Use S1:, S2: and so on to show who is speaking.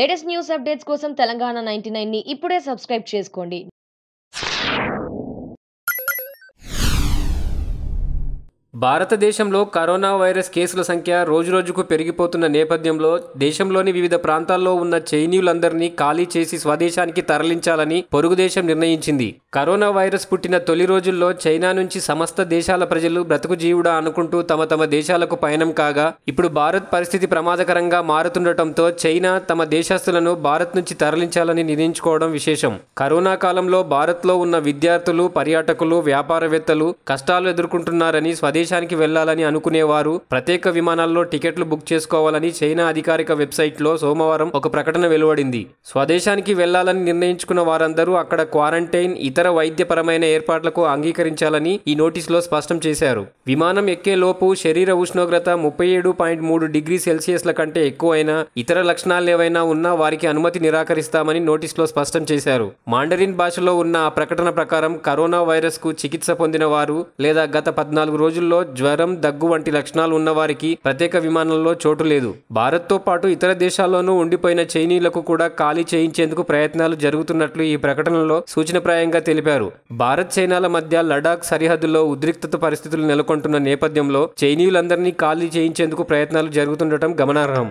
S1: latest news updates కోసం Telangana ninety nine ని ఇప్పుడే సబ్స్క్రైబ్ చేసుకోండి
S2: భారతదేశంలో కరోనా వైరస్ కేసుల సంఖ్య రోజురోజుకు పెరిగిపోతున్న నేపథ్యంలో దేశంలోని వివిధ ప్రాంతాల్లో ఉన్న చైనీయులందరినీ ఖాళీ చేసి స్వదేశానికి తరలించాలని పొరుగు దేశం నిర్ణయించింది కరోనా వైరస్ పుట్టిన తొలి రోజుల్లో చైనా నుంచి సమస్త దేశాల ప్రజలు బ్రతుకు జీవుడా అనుకుంటూ తమ తమ దేశాలకు పయనం కాగా ఇప్పుడు భారత్ పరిస్థితి ప్రమాదకరంగా మారుతుండటంతో చైనా తమ దేశస్తులను భారత్ నుంచి తరలించాలని నిర్ణయించుకోవడం విశేషం కరోనా కాలంలో భారత్లో ఉన్న విద్యార్థులు పర్యాటకులు వ్యాపారవేత్తలు కష్టాలు ఎదుర్కొంటున్నారని స్వదేశ దేశానికి వెళ్లాలని అనుకునేవారు ప్రత్యేక విమానాల్లో టికెట్లు బుక్ చేసుకోవాలని చైనా అధికారిక వెబ్సైట్లో సోమవారం ఒక ప్రకటన వెలువడింది స్వదేశానికి వెళ్లాలని నిర్ణయించుకున్న వారందరూ అక్కడ క్వారంటైన్ ఇతర వైద్యపరమైన ఏర్పాట్లకు అంగీకరించాలని ఈ నోటీసులో స్పష్టం చేశారు విమానం ఎక్కేలోపు శరీర ఉష్ణోగ్రత ముప్పై ఏడు పాయింట్ మూడు డిగ్రీ సెల్సియస్ల కంటే ఎక్కువైనా ఇతర లక్షణాలు ఏవైనా ఉన్నా వారికి అనుమతి నిరాకరిస్తామని నోటీసులో స్పష్టం చేశారు మాండరిన్ భాషలో ఉన్న ఆ ప్రకటన ప్రకారం కరోనా వైరస్కు చికిత్స పొందిన వారు లేదా గత పద్నాలుగు రోజుల్లో జ్వరం దగ్గు వంటి లక్షణాలు ఉన్నవారికి ప్రత్యేక విమానంలో చోటు లేదు భారత్తో పాటు ఇతర దేశాల్లోనూ ఉండిపోయిన చైనీలకు కూడా ఖాళీ చేయించేందుకు ప్రయత్నాలు జరుగుతున్నట్లు ఈ ప్రకటనలో సూచనప్రాయంగా తెలిపారు భారత్ చైనాల మధ్య లడాక్ సరిహద్దులో ఉద్రిక్తత పరిస్థితులు నెలకొంటున్న నేపథ్యంలో చైనీయులందరినీ ఖాళీ చేయించేందుకు ప్రయత్నాలు జరుగుతుండటం గమనార్హం